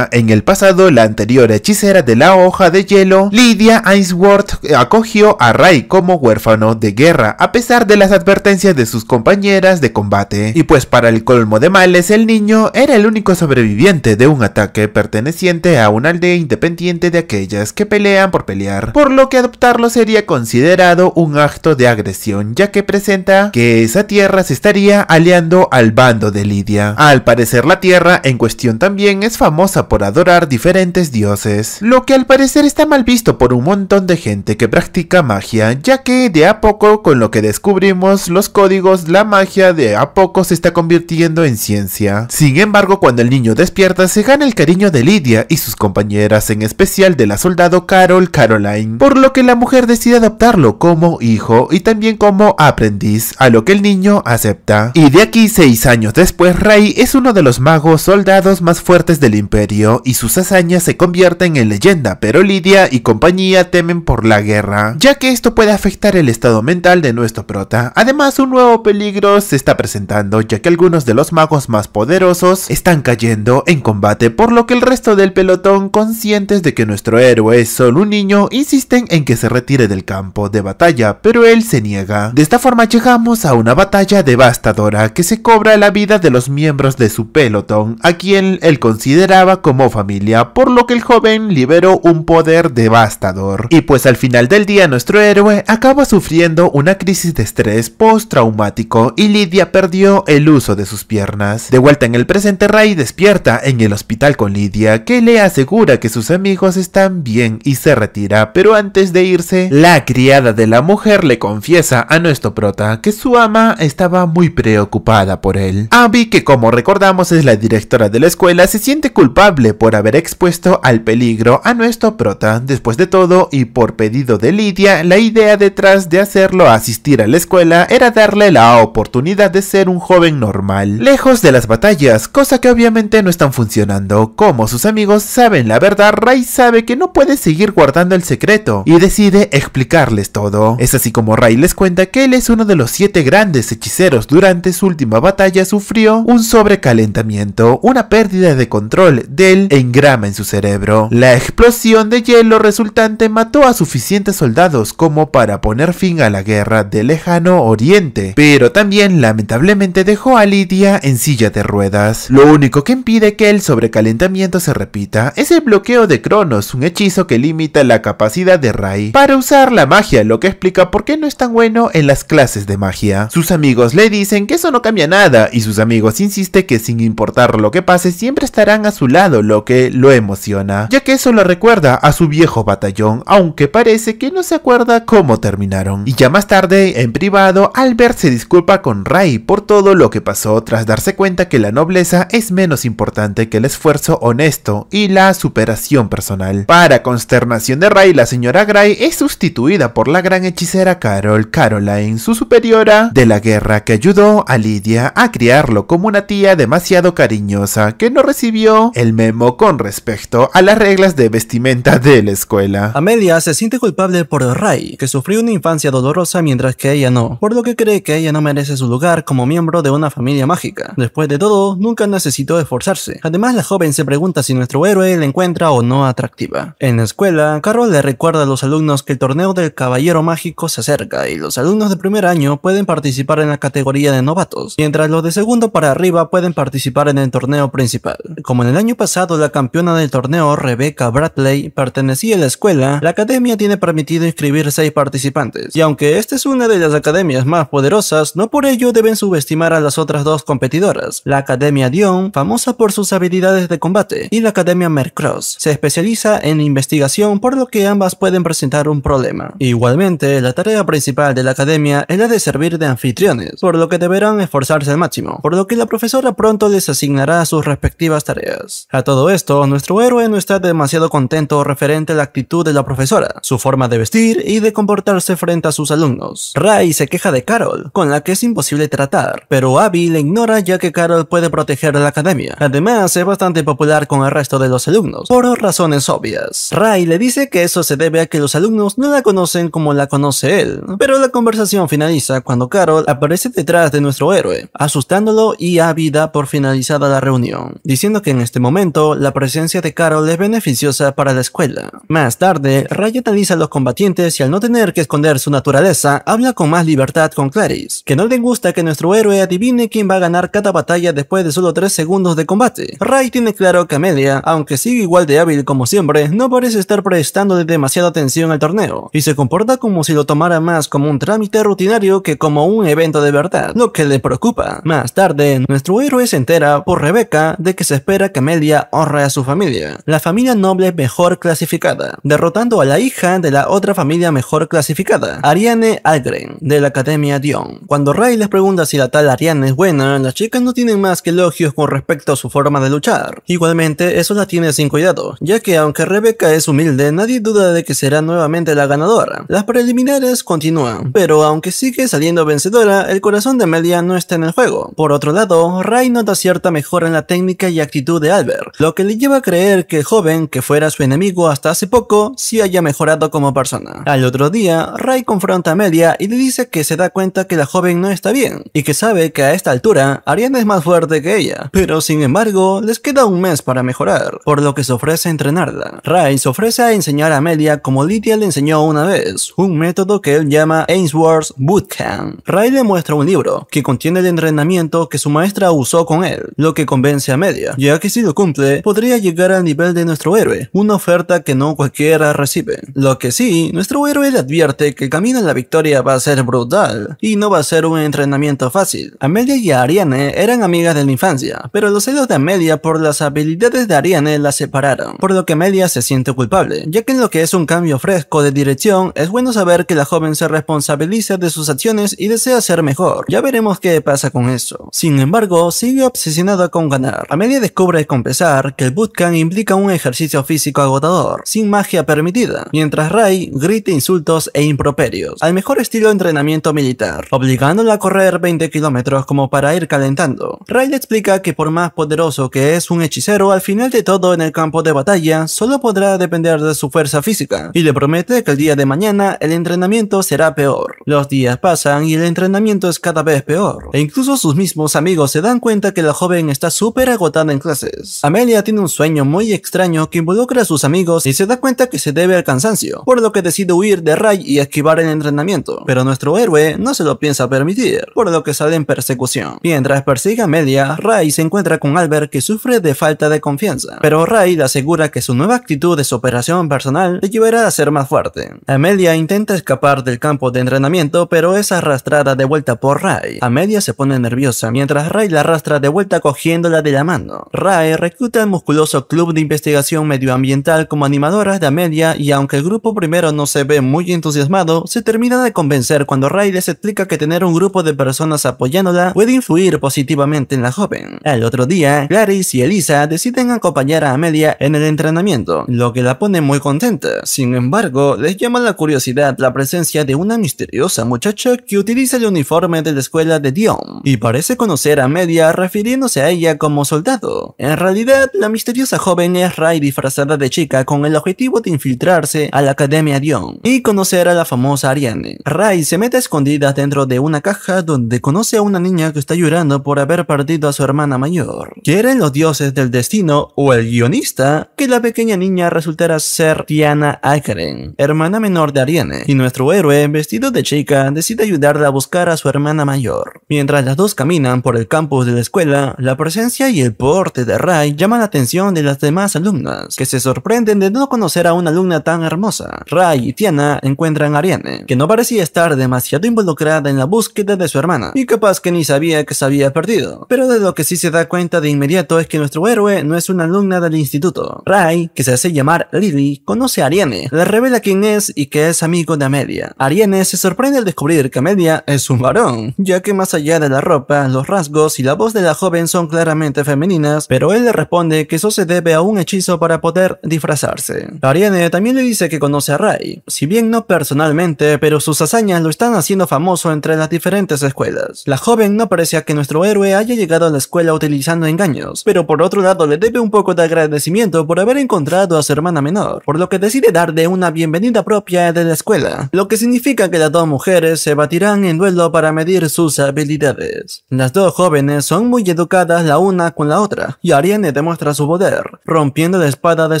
en el pasado, la anterior hechicera de la hoja de hielo, Lidia Ainsworth, eh, acogió a Ray como huérfano de guerra, a pesar de las advertencias de sus compañeras de combate. Y pues para el colmo de males, el niño era el único sobreviviente de un ataque perteneciente a una aldea independiente de aquellas que pelean por pelear, por lo que adoptarlo sería considerado un acto de agresión, ya que presenta que esa tierra se estaría aliando al bando de Lidia. Al parecer la tierra en cuestión también es famosa por adorar diferentes dioses, lo que al parecer está mal visto por un montón de gente que practica magia, ya que de a poco con lo que descubrimos los códigos, la magia de a poco se está convirtiendo en ciencia. Sin embargo, cuando el niño despierta se gana el cariño de Lidia y sus compañeras, en especial de la soldado Carol Caroline, por lo que la mujer decide adoptarlo como hijo y también como aprendiz, a lo que el niño acepta. Y de aquí seis años después, Ray es uno de los magos soldados más fuertes del imperio y sus hazañas se convierten en leyenda, pero Lidia y compañía temen por la guerra, ya que esto puede afectar el estado mental de nuestro prota. Además, un nuevo peligro se está presentando, ya que algunos de los magos más poderosos están cayendo en combate, por lo que el resto del pelotón, conscientes de que nuestro héroe es solo un niño, insisten en que se retire del campo de batalla, pero él se niega. De esta forma llegamos a una batalla devastadora que se cobra la vida de los miembros de su pelotón, a quien él considera como familia, por lo que el joven liberó un poder devastador. Y pues al final del día nuestro héroe acaba sufriendo una crisis de estrés postraumático y Lidia perdió el uso de sus piernas. De vuelta en el presente, Ray despierta en el hospital con Lidia, que le asegura que sus amigos están bien y se retira, pero antes de irse, la criada de la mujer le confiesa a nuestro prota que su ama estaba muy preocupada por él. Abby, que como recordamos es la directora de la escuela, se siente culpable por haber expuesto al peligro a nuestro prota, después de todo y por pedido de Lidia, la idea detrás de hacerlo asistir a la escuela era darle la oportunidad de ser un joven normal, lejos de las batallas, cosa que obviamente no están funcionando. Como sus amigos saben la verdad, Ray sabe que no puede seguir guardando el secreto y decide explicarles todo. Es así como Ray les cuenta que él es uno de los siete grandes hechiceros durante su última batalla sufrió un sobrecalentamiento, una pérdida de control del engrama en su cerebro. La explosión de hielo resultante mató a suficientes soldados como para poner fin a la guerra del lejano oriente, pero también lamentablemente dejó a Lidia en silla de ruedas. Lo único que impide que el sobrecalentamiento se repita es el bloqueo de Cronos, un hechizo que limita la capacidad de Rai para usar la magia, lo que explica por qué no es tan bueno en las clases de magia. Sus amigos le dicen que eso no cambia nada y sus amigos insisten que sin importar lo que pase siempre estarán a su lado, lo que lo emociona, ya que eso lo recuerda a su viejo batallón, aunque parece que no se acuerda cómo terminaron. Y ya más tarde, en privado, Albert se disculpa con Ray por todo lo que pasó tras darse cuenta que la nobleza es menos importante que el esfuerzo honesto y la superación personal. Para consternación de Ray, la señora Gray es sustituida por la gran hechicera Carol Caroline, su superiora de la guerra que ayudó a Lidia a criarlo como una tía demasiado cariñosa que no recibió el memo con respecto a las reglas de vestimenta de la escuela. Amelia se siente culpable por Ray que sufrió una infancia dolorosa mientras que ella no, por lo que cree que ella no merece su lugar como miembro de una familia mágica. Después de todo, nunca necesitó esforzarse. Además, la joven se pregunta si nuestro héroe la encuentra o no atractiva. En la escuela, Carol le recuerda a los alumnos que el torneo del Caballero Mágico se acerca y los alumnos de primer año pueden participar en la categoría de novatos, mientras los de segundo para arriba pueden participar en el torneo principal. Como en el año pasado la campeona del torneo Rebecca Bradley pertenecía a la escuela, la academia tiene permitido inscribir 6 participantes, y aunque esta es una de las academias más poderosas, no por ello deben subestimar a las otras dos competidoras, la Academia Dion, famosa por sus habilidades de combate, y la Academia Mercross, se especializa en investigación por lo que ambas pueden presentar un problema. Igualmente, la tarea principal de la academia es la de servir de anfitriones, por lo que deberán esforzarse al máximo, por lo que la profesora pronto les asignará sus respectivas tareas. A todo esto, nuestro héroe no está demasiado contento referente a la actitud de la profesora, su forma de vestir y de comportarse frente a sus alumnos. Ray se queja de Carol, con la que es imposible tratar, pero Abby le ignora ya que Carol puede proteger a la academia. Además, es bastante popular con el resto de los alumnos, por razones obvias. Ray le dice que eso se debe a que los alumnos no la conocen como la conoce él, pero la conversación finaliza cuando Carol aparece detrás de nuestro héroe, asustándolo y Abby da por finalizada la reunión, diciendo que en este momento, la presencia de Carol es beneficiosa para la escuela. Más tarde, Ray analiza a los combatientes y al no tener que esconder su naturaleza, habla con más libertad con Clarice, que no le gusta que nuestro héroe adivine quién va a ganar cada batalla después de solo 3 segundos de combate. Ray tiene claro que Amelia, aunque sigue igual de hábil como siempre, no parece estar prestando demasiada atención al torneo, y se comporta como si lo tomara más como un trámite rutinario que como un evento de verdad, lo que le preocupa. Más tarde, nuestro héroe se entera por Rebecca de que se espera que Melia honra a su familia, la familia noble mejor clasificada, derrotando a la hija de la otra familia mejor clasificada, Ariane Algren, de la Academia Dion. Cuando Ray les pregunta si la tal Ariane es buena, las chicas no tienen más que elogios con respecto a su forma de luchar. Igualmente, eso la tiene sin cuidado, ya que aunque Rebecca es humilde, nadie duda de que será nuevamente la ganadora. Las preliminares continúan, pero aunque sigue saliendo vencedora, el corazón de Melia no está en el juego. Por otro lado, Ray nota cierta mejora en la técnica y actitud de Albert, lo que le lleva a creer que el joven, que fuera su enemigo hasta hace poco, sí haya mejorado como persona. Al otro día, Ray confronta a Amelia y le dice que se da cuenta que la joven no está bien, y que sabe que a esta altura Ariana es más fuerte que ella, pero sin embargo, les queda un mes para mejorar, por lo que se ofrece a entrenarla. Ray se ofrece a enseñar a Amelia como Lydia le enseñó una vez, un método que él llama Ainsworth Bootcamp. Ray le muestra un libro, que contiene el entrenamiento que su maestra usó con él, lo que convence a Amelia, ya que si lo cumple, podría llegar al nivel de nuestro héroe, una oferta que no cualquiera recibe. Lo que sí, nuestro héroe le advierte que el camino a la victoria va a ser brutal y no va a ser un entrenamiento fácil. Amelia y Ariane eran amigas de la infancia, pero los celos de Amelia por las habilidades de Ariane la separaron, por lo que Amelia se siente culpable, ya que en lo que es un cambio fresco de dirección, es bueno saber que la joven se responsabiliza de sus acciones y desea ser mejor. Ya veremos qué pasa con eso. Sin embargo, sigue obsesionada con ganar. Amelia descubre compensar que el bootcamp implica un ejercicio físico agotador, sin magia permitida, mientras Ray grite insultos e improperios, al mejor estilo de entrenamiento militar, obligándola a correr 20 kilómetros como para ir calentando. Ray le explica que por más poderoso que es un hechicero, al final de todo en el campo de batalla solo podrá depender de su fuerza física, y le promete que el día de mañana el entrenamiento será peor. Los días pasan y el entrenamiento es cada vez peor, e incluso sus mismos amigos se dan cuenta que la joven está súper agotada en clase Amelia tiene un sueño muy extraño que involucra a sus amigos y se da cuenta que se debe al cansancio, por lo que decide huir de Ray y esquivar el entrenamiento. Pero nuestro héroe no se lo piensa permitir, por lo que sale en persecución. Mientras persigue a Amelia, Ray se encuentra con Albert que sufre de falta de confianza, pero Ray le asegura que su nueva actitud de operación personal le llevará a ser más fuerte. Amelia intenta escapar del campo de entrenamiento, pero es arrastrada de vuelta por Ray. Amelia se pone nerviosa mientras Ray la arrastra de vuelta cogiéndola de la mano. Bae recluta al musculoso club de investigación medioambiental como animadoras de Amelia y aunque el grupo primero no se ve muy entusiasmado, se termina de convencer cuando Ray les explica que tener un grupo de personas apoyándola puede influir positivamente en la joven. Al otro día, Clarice y Elisa deciden acompañar a Amelia en el entrenamiento, lo que la pone muy contenta. Sin embargo, les llama la curiosidad la presencia de una misteriosa muchacha que utiliza el uniforme de la escuela de Dion y parece conocer a Amelia refiriéndose a ella como soldado. En realidad, la misteriosa joven es Ray disfrazada de chica con el objetivo de infiltrarse a la Academia Dion y conocer a la famosa Ariane. Ray se mete escondida dentro de una caja donde conoce a una niña que está llorando por haber perdido a su hermana mayor. ¿Quieren los dioses del destino o el guionista que la pequeña niña resultara ser Tiana Akeren, hermana menor de Ariane? Y nuestro héroe, vestido de chica, decide ayudarla a buscar a su hermana mayor. Mientras las dos caminan por el campus de la escuela, la presencia y el porte de Rai llama la atención de las demás alumnas, que se sorprenden de no conocer a una alumna tan hermosa. Rai y Tiana encuentran a Ariane, que no parecía estar demasiado involucrada en la búsqueda de su hermana, y capaz que ni sabía que se había perdido. Pero de lo que sí se da cuenta de inmediato es que nuestro héroe no es una alumna del instituto. Rai, que se hace llamar Lily, conoce a Ariane, le revela quién es y que es amigo de Amelia. Ariane se sorprende al descubrir que Amelia es un varón, ya que más allá de la ropa, los rasgos y la voz de la joven son claramente femeninas, pero pero él le responde que eso se debe a un hechizo para poder disfrazarse. Ariane también le dice que conoce a Ray, si bien no personalmente, pero sus hazañas lo están haciendo famoso entre las diferentes escuelas. La joven no parecía que nuestro héroe haya llegado a la escuela utilizando engaños, pero por otro lado le debe un poco de agradecimiento por haber encontrado a su hermana menor, por lo que decide darle una bienvenida propia de la escuela, lo que significa que las dos mujeres se batirán en duelo para medir sus habilidades. Las dos jóvenes son muy educadas la una con la otra, Ariane demuestra su poder, rompiendo la espada de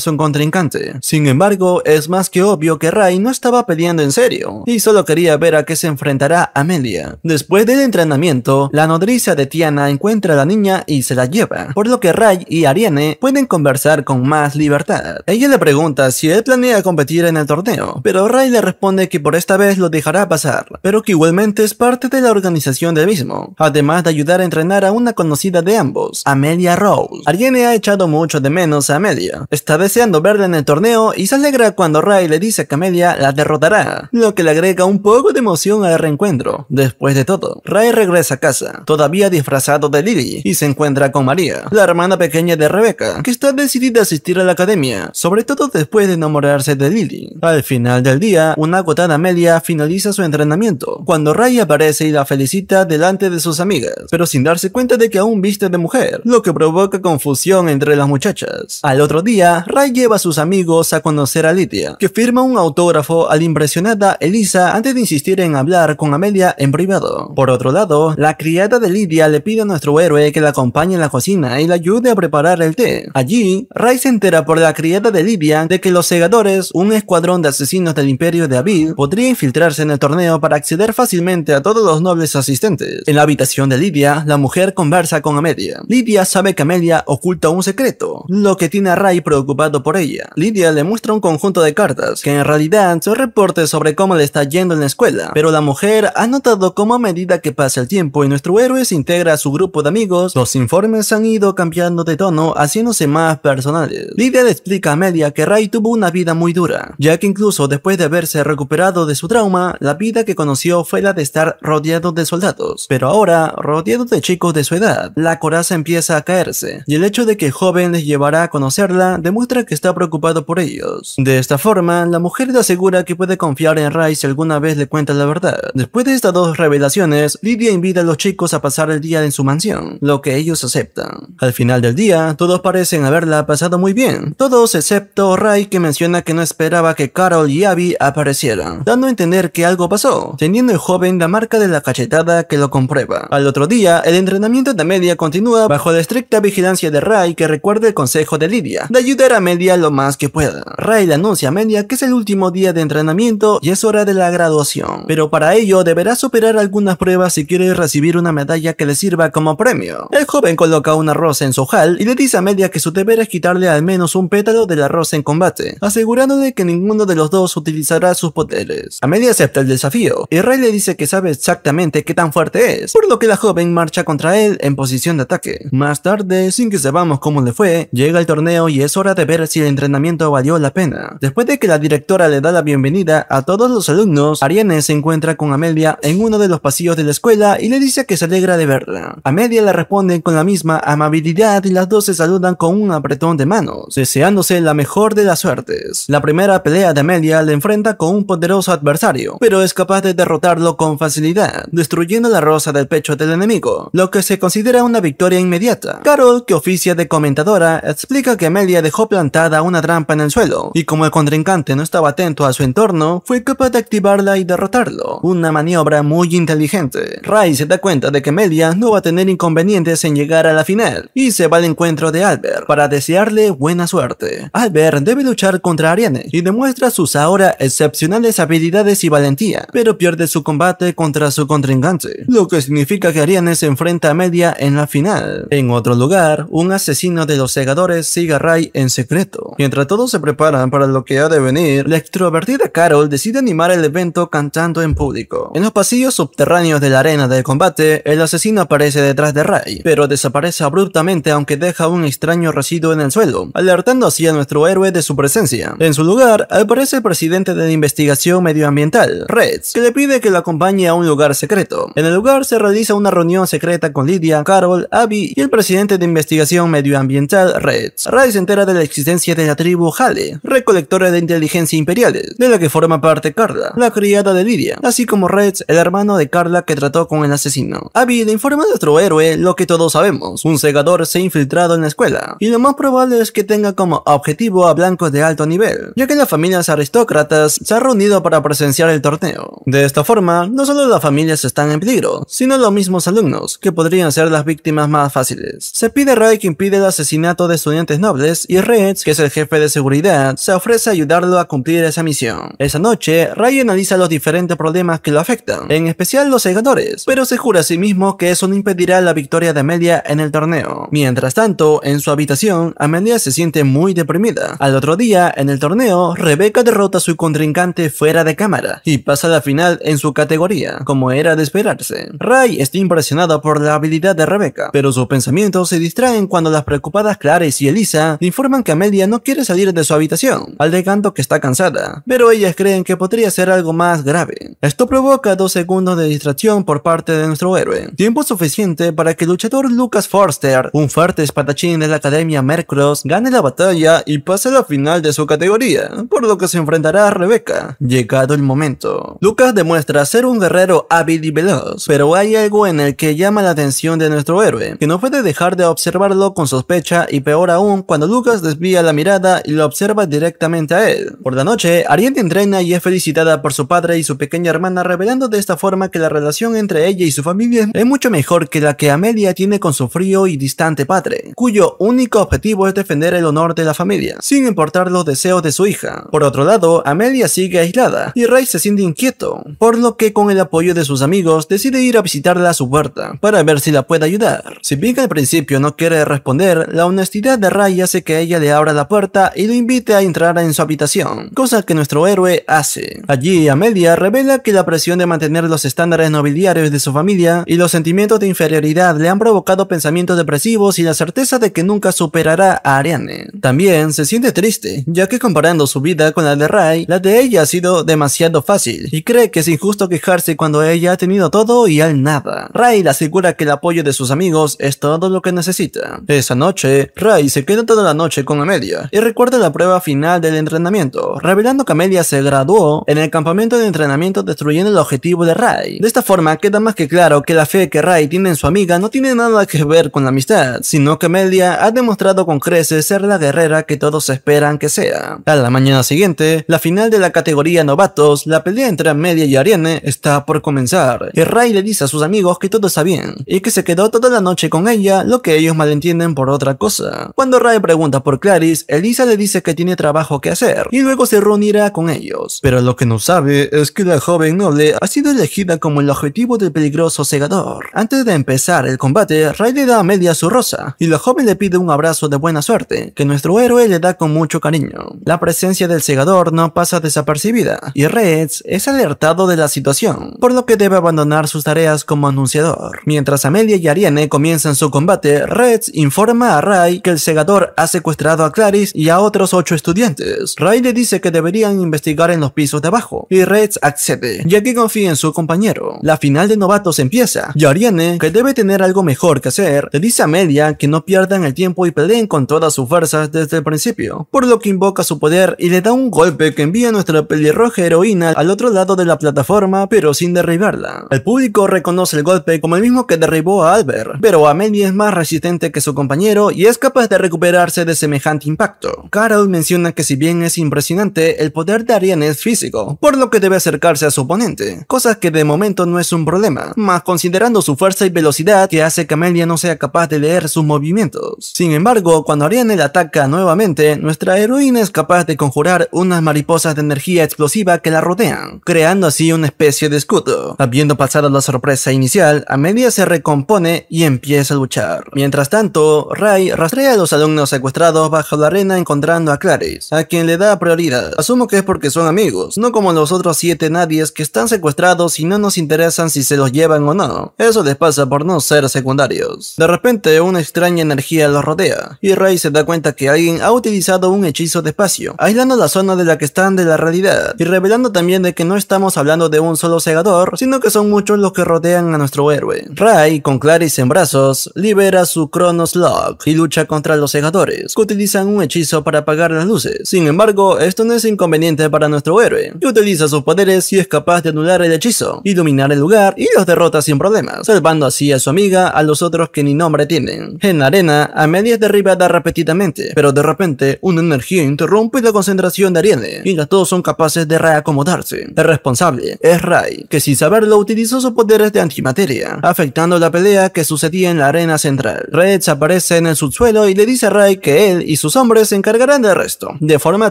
su contrincante. Sin embargo, es más que obvio que Ray no estaba peleando en serio, y solo quería ver a qué se enfrentará Amelia. Después del entrenamiento, la nodriza de Tiana encuentra a la niña y se la lleva, por lo que Ray y Ariane pueden conversar con más libertad. Ella le pregunta si él planea competir en el torneo, pero Ray le responde que por esta vez lo dejará pasar, pero que igualmente es parte de la organización del mismo, además de ayudar a entrenar a una conocida de ambos, Amelia Rose. Ariane ha echado mucho de menos a Amelia. Está deseando verla en el torneo y se alegra cuando Ray le dice que Amelia la derrotará, lo que le agrega un poco de emoción al reencuentro. Después de todo, Ray regresa a casa, todavía disfrazado de Lily, y se encuentra con María, la hermana pequeña de Rebecca, que está decidida a asistir a la academia, sobre todo después de enamorarse de Lily. Al final del día, una agotada Amelia finaliza su entrenamiento, cuando Ray aparece y la felicita delante de sus amigas, pero sin darse cuenta de que aún viste de mujer, lo que provoca con confusión entre las muchachas. Al otro día, Ray lleva a sus amigos a conocer a Lidia, que firma un autógrafo a la impresionada Elisa antes de insistir en hablar con Amelia en privado. Por otro lado, la criada de Lidia le pide a nuestro héroe que la acompañe en la cocina y la ayude a preparar el té. Allí, Ray se entera por la criada de Lidia de que los segadores, un escuadrón de asesinos del imperio de Avid, podría infiltrarse en el torneo para acceder fácilmente a todos los nobles asistentes. En la habitación de Lidia, la mujer conversa con Amelia. Lidia sabe que Amelia oculta un secreto, lo que tiene a Ray preocupado por ella. Lydia le muestra un conjunto de cartas, que en realidad son reportes sobre cómo le está yendo en la escuela, pero la mujer ha notado cómo a medida que pasa el tiempo y nuestro héroe se integra a su grupo de amigos, los informes han ido cambiando de tono, haciéndose más personales. Lydia le explica a Amelia que Ray tuvo una vida muy dura, ya que incluso después de haberse recuperado de su trauma, la vida que conoció fue la de estar rodeado de soldados, pero ahora rodeado de chicos de su edad. La coraza empieza a caerse, y el hecho de que joven les llevará a conocerla demuestra que está preocupado por ellos. De esta forma, la mujer le asegura que puede confiar en Rai si alguna vez le cuenta la verdad. Después de estas dos revelaciones, Lidia invita a los chicos a pasar el día en su mansión, lo que ellos aceptan. Al final del día, todos parecen haberla pasado muy bien, todos excepto Rai que menciona que no esperaba que Carol y Abby aparecieran, dando a entender que algo pasó, teniendo el joven la marca de la cachetada que lo comprueba. Al otro día, el entrenamiento de media continúa bajo la estricta vigilancia de Ray que recuerde el consejo de Lidia, de ayudar a Media lo más que pueda. Ray le anuncia a Media que es el último día de entrenamiento y es hora de la graduación, pero para ello deberá superar algunas pruebas si quiere recibir una medalla que le sirva como premio. El joven coloca una rosa en su hall y le dice a Media que su deber es quitarle al menos un pétalo de la rosa en combate, asegurándole que ninguno de los dos utilizará sus poderes. Amelia acepta el desafío y Ray le dice que sabe exactamente qué tan fuerte es, por lo que la joven marcha contra él en posición de ataque. Más tarde, si que sepamos cómo le fue, llega el torneo y es hora de ver si el entrenamiento valió la pena. Después de que la directora le da la bienvenida a todos los alumnos, Ariane se encuentra con Amelia en uno de los pasillos de la escuela y le dice que se alegra de verla. Amelia le responde con la misma amabilidad y las dos se saludan con un apretón de manos, deseándose la mejor de las suertes. La primera pelea de Amelia le enfrenta con un poderoso adversario, pero es capaz de derrotarlo con facilidad, destruyendo la rosa del pecho del enemigo, lo que se considera una victoria inmediata. Carol, que oficia de comentadora, explica que Melia dejó plantada una trampa en el suelo, y como el contrincante no estaba atento a su entorno, fue capaz de activarla y derrotarlo, una maniobra muy inteligente. Ray se da cuenta de que Melia no va a tener inconvenientes en llegar a la final, y se va al encuentro de Albert para desearle buena suerte. Albert debe luchar contra Ariane, y demuestra sus ahora excepcionales habilidades y valentía, pero pierde su combate contra su contrincante, lo que significa que Ariane se enfrenta a Melia en la final. En otro lugar, un asesino de los segadores, sigue a Ray en secreto. Mientras todos se preparan para lo que ha de venir, la extrovertida Carol decide animar el evento cantando en público. En los pasillos subterráneos de la arena del combate, el asesino aparece detrás de Ray, pero desaparece abruptamente aunque deja un extraño residuo en el suelo, alertando así a nuestro héroe de su presencia. En su lugar, aparece el presidente de la investigación medioambiental, Reds, que le pide que lo acompañe a un lugar secreto. En el lugar se realiza una reunión secreta con Lydia, Carol, Abby y el presidente de investigación investigación medioambiental Reds. Red se entera de la existencia de la tribu Hale, recolectora de inteligencia imperiales, de la que forma parte Carla, la criada de Lidia, así como Reds, el hermano de Carla que trató con el asesino. Abby le informa a nuestro héroe lo que todos sabemos, un segador se ha infiltrado en la escuela, y lo más probable es que tenga como objetivo a blancos de alto nivel, ya que las familias aristócratas se han reunido para presenciar el torneo. De esta forma, no solo las familias están en peligro, sino los mismos alumnos, que podrían ser las víctimas más fáciles. Se pide Ray que impide el asesinato de estudiantes nobles y Reds, que es el jefe de seguridad, se ofrece a ayudarlo a cumplir esa misión. Esa noche, Ray analiza los diferentes problemas que lo afectan, en especial los segadores, pero se jura a sí mismo que eso no impedirá la victoria de Amelia en el torneo. Mientras tanto, en su habitación, Amelia se siente muy deprimida. Al otro día, en el torneo, Rebecca derrota a su contrincante fuera de cámara y pasa a la final en su categoría, como era de esperarse. Ray está impresionado por la habilidad de Rebecca, pero su pensamiento se distrae en cuando las preocupadas Clarice y Elisa le informan que Amelia no quiere salir de su habitación, alegando que está cansada, pero ellas creen que podría ser algo más grave. Esto provoca dos segundos de distracción por parte de nuestro héroe, tiempo suficiente para que el luchador Lucas Forster, un fuerte espadachín de la Academia Mercross, gane la batalla y pase a la final de su categoría, por lo que se enfrentará a Rebecca, llegado el momento. Lucas demuestra ser un guerrero hábil y veloz, pero hay algo en el que llama la atención de nuestro héroe, que no puede dejar de observar observarlo con sospecha y peor aún cuando Lucas desvía la mirada y lo observa directamente a él. Por la noche, te entrena y es felicitada por su padre y su pequeña hermana revelando de esta forma que la relación entre ella y su familia es mucho mejor que la que Amelia tiene con su frío y distante padre, cuyo único objetivo es defender el honor de la familia, sin importar los deseos de su hija. Por otro lado, Amelia sigue aislada y Ray se siente inquieto, por lo que con el apoyo de sus amigos decide ir a visitarla a su puerta para ver si la puede ayudar. Si bien al principio no quiere responder, la honestidad de Ray hace que ella le abra la puerta y lo invite a entrar en su habitación, cosa que nuestro héroe hace. Allí, Amelia revela que la presión de mantener los estándares nobiliarios de su familia y los sentimientos de inferioridad le han provocado pensamientos depresivos y la certeza de que nunca superará a Ariane. También se siente triste, ya que comparando su vida con la de Ray, la de ella ha sido demasiado fácil y cree que es injusto quejarse cuando ella ha tenido todo y él nada. Ray le asegura que el apoyo de sus amigos es todo lo que necesita esa noche, Ray se queda toda la noche con Amelia y recuerda la prueba final del entrenamiento, revelando que Amelia se graduó en el campamento de entrenamiento destruyendo el objetivo de Ray. De esta forma queda más que claro que la fe que Ray tiene en su amiga no tiene nada que ver con la amistad, sino que Amelia ha demostrado con creces ser la guerrera que todos esperan que sea. A la mañana siguiente, la final de la categoría novatos, la pelea entre Amelia y Ariane está por comenzar, y Ray le dice a sus amigos que todo está bien, y que se quedó toda la noche con ella, lo que ellos entienden por otra cosa. Cuando Ray pregunta por Clarice, Elisa le dice que tiene trabajo que hacer y luego se reunirá con ellos. Pero lo que no sabe es que la joven noble ha sido elegida como el objetivo del peligroso segador. Antes de empezar el combate, Ray le da a Media su rosa y la joven le pide un abrazo de buena suerte que nuestro héroe le da con mucho cariño. La presencia del segador no pasa desapercibida y Reds es alertado de la situación, por lo que debe abandonar sus tareas como anunciador. Mientras Amelia y Ariane comienzan su combate, Reds informa a Ray que el segador ha secuestrado a Clarice y a otros ocho estudiantes. Ray le dice que deberían investigar en los pisos de abajo y Reds accede, ya que confía en su compañero. La final de novatos empieza y Ariane, que debe tener algo mejor que hacer, le dice a Media que no pierdan el tiempo y peleen con todas sus fuerzas desde el principio, por lo que invoca su poder y le da un golpe que envía a nuestra pelirroja heroína al otro lado de la plataforma pero sin derribarla. El público reconoce el golpe como el mismo que derribó a Albert, pero Amelia es más resistente que su compañero y es capaz de recuperarse de semejante impacto. Carol menciona que si bien es impresionante, el poder de Ariane es físico, por lo que debe acercarse a su oponente, cosa que de momento no es un problema, más considerando su fuerza y velocidad que hace que Amelia no sea capaz de leer sus movimientos. Sin embargo, cuando Ariane ataca nuevamente, nuestra heroína es capaz de conjurar unas mariposas de energía explosiva que la rodean, creando así una especie de escudo. Habiendo pasado la sorpresa inicial, Amelia se recompone y empieza a luchar. Mientras tanto, Ray rastrea a los alumnos secuestrados bajo la arena encontrando a Clarice, a quien le da prioridad. Asumo que es porque son amigos, no como los otros siete nadies que están secuestrados y no nos interesan si se los llevan o no. Eso les pasa por no ser secundarios. De repente, una extraña energía los rodea, y Ray se da cuenta que alguien ha utilizado un hechizo de espacio, aislando la zona de la que están de la realidad, y revelando también de que no estamos hablando de un solo segador, sino que son muchos los que rodean a nuestro héroe. Ray, con Clarice en brazos, libera su los log y lucha contra los segadores, que utilizan un hechizo para apagar las luces. Sin embargo, esto no es inconveniente para nuestro héroe, que utiliza sus poderes y es capaz de anular el hechizo, iluminar el lugar y los derrota sin problemas, salvando así a su amiga a los otros que ni nombre tienen. En la arena, Amelia es derribada repetidamente, pero de repente una energía interrumpe la concentración de Ariane y los dos son capaces de reacomodarse. El responsable es Rai, que sin saberlo utilizó sus poderes de antimateria, afectando la pelea que sucedía en la arena central aparece en el subsuelo y le dice a Ray que él y sus hombres se encargarán del resto, de forma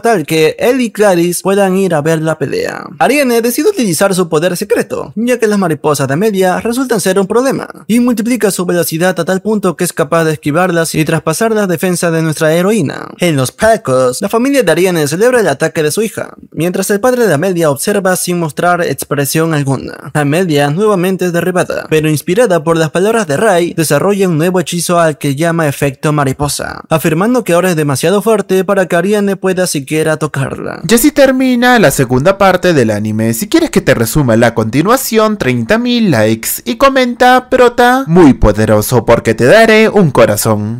tal que él y Clarice puedan ir a ver la pelea. Ariane decide utilizar su poder secreto, ya que las mariposas de Amelia resultan ser un problema, y multiplica su velocidad a tal punto que es capaz de esquivarlas y traspasar las defensas de nuestra heroína. En los palcos, la familia de Ariane celebra el ataque de su hija, mientras el padre de Amelia observa sin mostrar expresión alguna. Amelia nuevamente es derribada, pero inspirada por las palabras de Ray, desarrolla un nuevo hechizo que llama efecto mariposa, afirmando que ahora es demasiado fuerte para que Ariane pueda siquiera tocarla. Y así termina la segunda parte del anime. Si quieres que te resuma la continuación, 30.000 likes y comenta prota muy poderoso porque te daré un corazón.